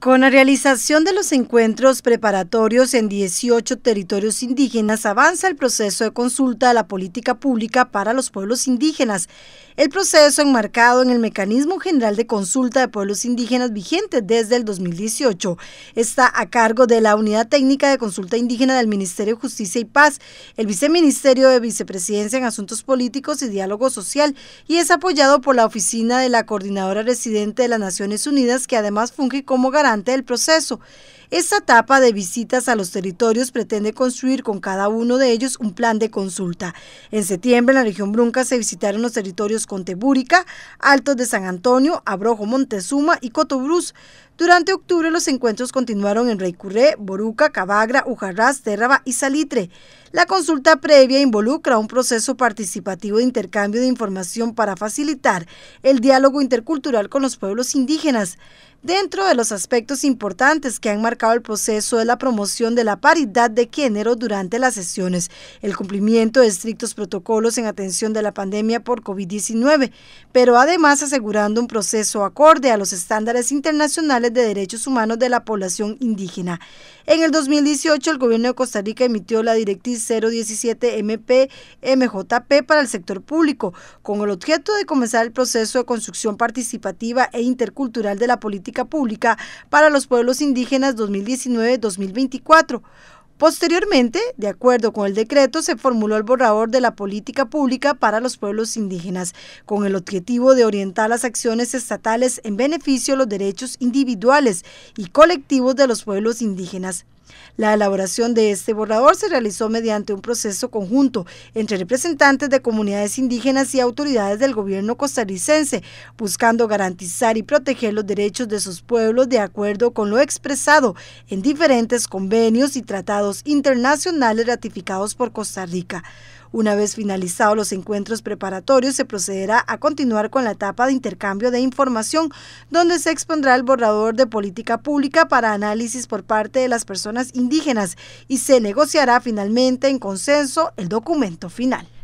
Con la realización de los encuentros preparatorios en 18 territorios indígenas avanza el proceso de consulta a la política pública para los pueblos indígenas. El proceso enmarcado en el Mecanismo General de Consulta de Pueblos Indígenas vigente desde el 2018 está a cargo de la Unidad Técnica de Consulta Indígena del Ministerio de Justicia y Paz, el Viceministerio de Vicepresidencia en Asuntos Políticos y Diálogo Social y es apoyado por la Oficina de la Coordinadora Residente de las Naciones Unidas que además funge como garante ante el proceso. Esta etapa de visitas a los territorios pretende construir con cada uno de ellos un plan de consulta. En septiembre, en la región Brunca se visitaron los territorios Contebúrica, Altos de San Antonio, Abrojo Montezuma y Cotobruz. Durante octubre los encuentros continuaron en Reycurré, Boruca, Cavagra, Ujarrás, Térraba y Salitre. La consulta previa involucra un proceso participativo de intercambio de información para facilitar el diálogo intercultural con los pueblos indígenas. Dentro de los aspectos importantes que han marcado el proceso de la promoción de la paridad de género durante las sesiones, el cumplimiento de estrictos protocolos en atención de la pandemia por COVID-19, pero además asegurando un proceso acorde a los estándares internacionales de derechos humanos de la población indígena. En el 2018, el gobierno de Costa Rica emitió la Directriz 017 MP MJP para el sector público, con el objeto de comenzar el proceso de construcción participativa e intercultural de la política pública para los pueblos indígenas 2019-2024. Posteriormente, de acuerdo con el decreto, se formuló el borrador de la política pública para los pueblos indígenas, con el objetivo de orientar las acciones estatales en beneficio de los derechos individuales y colectivos de los pueblos indígenas. La elaboración de este borrador se realizó mediante un proceso conjunto entre representantes de comunidades indígenas y autoridades del gobierno costarricense, buscando garantizar y proteger los derechos de sus pueblos de acuerdo con lo expresado en diferentes convenios y tratados internacionales ratificados por Costa Rica. Una vez finalizados los encuentros preparatorios, se procederá a continuar con la etapa de intercambio de información, donde se expondrá el borrador de política pública para análisis por parte de las personas indígenas y se negociará finalmente en consenso el documento final.